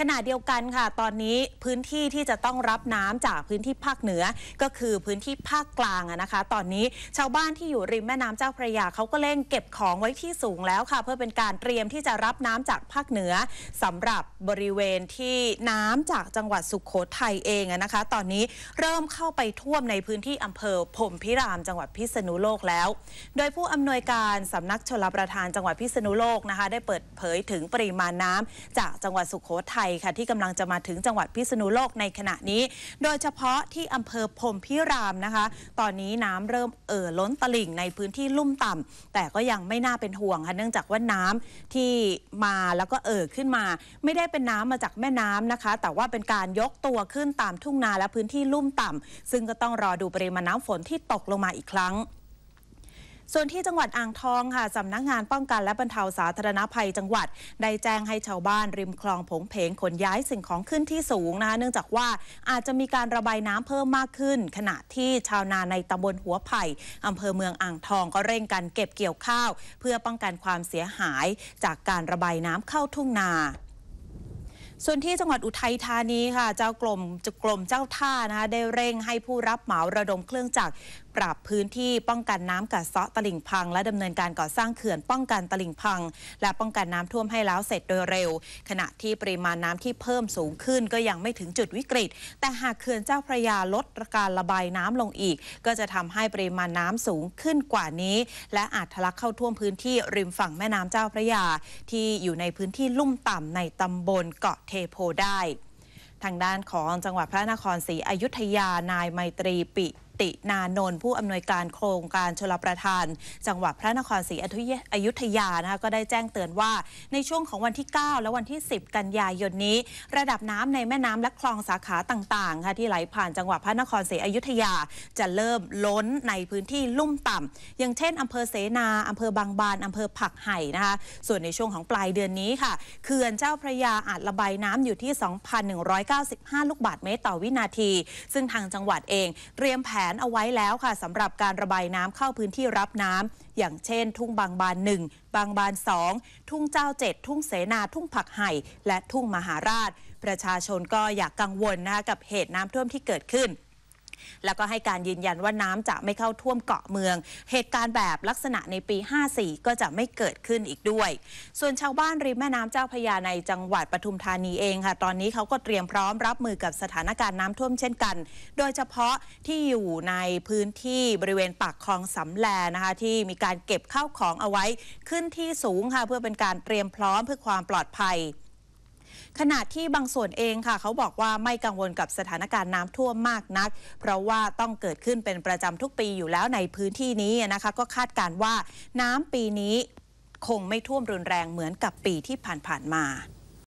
ขณะเดียวกันค่ะ ตอนนี้พื้นที่ที่จะต้องรับน้ำจากพื้นที่ภาคเหนือ ก็คือพื้นที่ภาคกลางนะคะ ตอนนี้ชาวบ้านที่อยู่ริมแม่น้ำเจ้าพระยาเขาก็เร่งเก็บของไว้ที่สูงแล้วค่ะเพื่อเป็นการเตรียมที่จะรับน้ำจากภาคเหนือ สำหรับบริเวณที่น้ำจากจังหวัดสุขโขทัยเองนะคะ ตอนนี้เริ่มเข้าไปท่วมในพื้นที่อำเภอพรมพิรามจังหวัดพิษณุโลกแล้ว โดยผู้อำนวยการสำนักชลประทานจังหวัดพิษณุโลกนะคะ ได้เปิดเผยถึงปริมาณน้ำจากจังหวัดสุขโขทัยัยค่ะที่กำลังจะมาถึงจังหวัดพิษณุโลกในขณะนี้ โดยเฉพาะที่อำเภอพรมพิรามนะคะ ตอนนี้น้ำเริ่มเอ่อล้นตลิ่งในพื้นที่ลุ่มต่ำ แต่ก็ยังไม่น่าเป็นห่วงค่ะเนื่องจากว่าน้ำที่มาแล้วก็เอ่อขึ้นมา ไม่ได้เป็นน้ำมาจากแม่น้ำนะคะ แต่ว่าเป็นการยกตัวขึ้นตามทุ่งนาและพื้นที่ลุ่มต่ำ ซึ่งก็ต้องรอดูปริมาณน้ำฝนที่ตกลงมาอีกครั้งส่วนที่จังหวัดอ่างทองค่ะ สำนักงานป้องกันและบรรเทาสาธารณภัย จังหวัดได้แจ้งให้ชาวบ้านริมคลอง ผงเพงขนย้ายสิ่งของขึ้นที่สูงนะคะเนื่องจากว่าอาจจะมีการระบายน้ำเพิ่มมากขึ้นขณะที่ชาวนาในตำบลหัวไผ่ อำเภอเมืองอ่างทอง ก็เร่งกันเก็บเกี่ยวข้าว เพื่อป้องกันความเสียหายจากการระบายน้ำเข้าทุ่งนา ส่วนที่จังหวัดอุทัยธานีค่ะ เจ้ากลมจะกลมเจ้าท่านะคะได้เร่งให้ผู้รับเหมาระดมเครื่องจักรปรับพื้นที่ป้องกันน้ำกัดเซาะตลิ่งพังและดำเนินการก่อสร้างเขื่อนป้องกันตลิ่งพัง และป้องกันน้ำท่วมให้แล้วเสร็จโดยเร็ว ขณะที่ปริมาณน้ำที่เพิ่มสูงขึ้น ก็ยังไม่ถึงจุดวิกฤต แต่หากเขื่อนเจ้าพระยา ลดการระบายน้ำลงอีก ก็จะทำให้ปริมาณน้ำสูงขึ้นกว่านี้ และอาจทะลักเข้าท่วมพื้นที่ริมฝั่งแม่น้ำเจ้าพระยา ที่อยู่ในพื้นที่ลุ่มต่ำในตำบลเกาะเทโพได้ ทางด้านของจังหวัดพระนครศรีอยุธยานายไมตรีปิตินานนท์ผู้อำนวยการโครงการชลประทาน จังหวัดพระนครศรีอยุธยานะคะก็ได้แจ้งเตือนว่า ในช่วงของวันที่ 9 และวันที่ 10 กันยายนนี้ ระดับน้ำในแม่น้ำและคลองสาขาต่างๆค่ะที่ไหลผ่านจังหวัดพระนครศรีอยุธยาจะเริ่มล้นในพื้นที่ลุ่มต่ำ อย่างเช่น อำเภอเสนาอำเภอบางบานอำเภอผักไห่นะคะส่วนในช่วงของปลายเดือนนี้ค่ะเขื่อนเจ้าพระยาอาจระบายน้ำอยู่ที่2,195ลูกบาทเมตรต่อวินาที ซึ่งทางจังหวัดเองเตรียมแผนนเอาไว้แล้วค่ะสำหรับการระบายน้ำเข้าพื้นที่รับน้ำอย่างเช่นทุ่งบางบาน1บางบาน2ทุ่งเจ้า 7 ทุ่งเสนา ทุ่งผักไห่ และทุ่งมหาราชประชาชนก็อยากกังวลนะคะกับเหตุน้ำท่วมที่เกิดขึ้นแล้วก็ให้การยืนยันว่าน้ำจะไม่เข้าท่วมเกาะเมือง เหตุการณ์แบบลักษณะในปี 54 ก็จะไม่เกิดขึ้นอีกด้วย ส่วนชาวบ้านริมแม่น้ำเจ้าพยาในจังหวัดปทุมธานีเองค่ะ ตอนนี้เขาก็เตรียมพร้อมรับมือกับสถานการณ์น้ำท่วมเช่นกัน โดยเฉพาะที่อยู่ในพื้นที่บริเวณปากคลองสำแลนะคะที่มีการเก็บข้าวของเอาไว้ ขึ้นที่สูงค่ะเพื่อเป็นการเตรียมพร้อมเพื่อความปลอดภัยขณะที่บางส่วนเองค่ะ เขาบอกว่าไม่กังวลกับสถานการณ์น้ำท่วมมากนัก เพราะว่าต้องเกิดขึ้นเป็นประจำทุกปีอยู่แล้วในพื้นที่นี้นะคะ ก็คาดการว่าน้ำปีนี้คงไม่ท่วมรุนแรงเหมือนกับปีที่ผ่านๆมา